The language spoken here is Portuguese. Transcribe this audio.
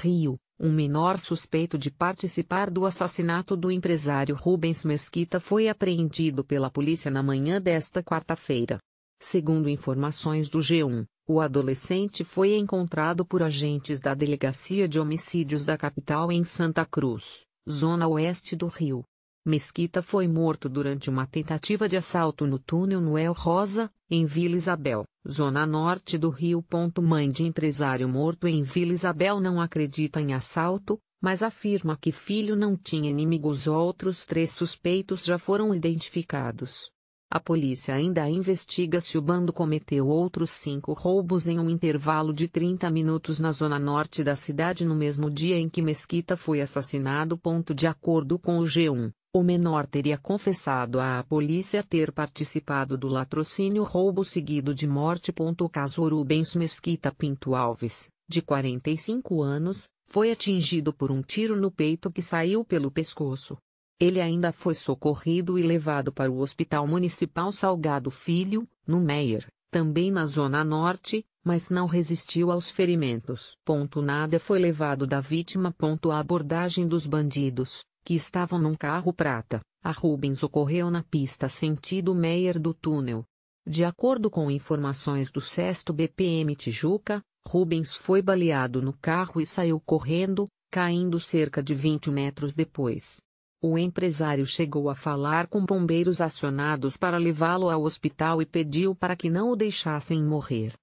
Rio, um menor suspeito de participar do assassinato do empresário Rubens Mesquita foi apreendido pela polícia na manhã desta quarta-feira. Segundo informações do G1, o adolescente foi encontrado por agentes da Delegacia de Homicídios da capital em Santa Cruz, zona oeste do Rio. Mesquita foi morto durante uma tentativa de assalto no túnel Noel Rosa, em Vila Isabel, zona norte do Rio. Mãe de empresário morto em Vila Isabel não acredita em assalto, mas afirma que filho não tinha inimigos. Outros três suspeitos já foram identificados. A polícia ainda investiga se o bando cometeu outros cinco roubos em um intervalo de 30 minutos na zona norte da cidade no mesmo dia em que Mesquita foi assassinado. De acordo com o G1. O menor teria confessado à polícia ter participado do latrocínio roubo seguido de morte. O Caso Rubens Mesquita Pinto Alves, de 45 anos, foi atingido por um tiro no peito que saiu pelo pescoço. Ele ainda foi socorrido e levado para o Hospital Municipal Salgado Filho, no Meier, também na Zona Norte, mas não resistiu aos ferimentos. Ponto nada foi levado da vítima. Ponto a abordagem dos bandidos que estavam num carro prata, a Rubens ocorreu na pista sentido Meyer do túnel. De acordo com informações do 6 BPM Tijuca, Rubens foi baleado no carro e saiu correndo, caindo cerca de 20 metros depois. O empresário chegou a falar com bombeiros acionados para levá-lo ao hospital e pediu para que não o deixassem morrer.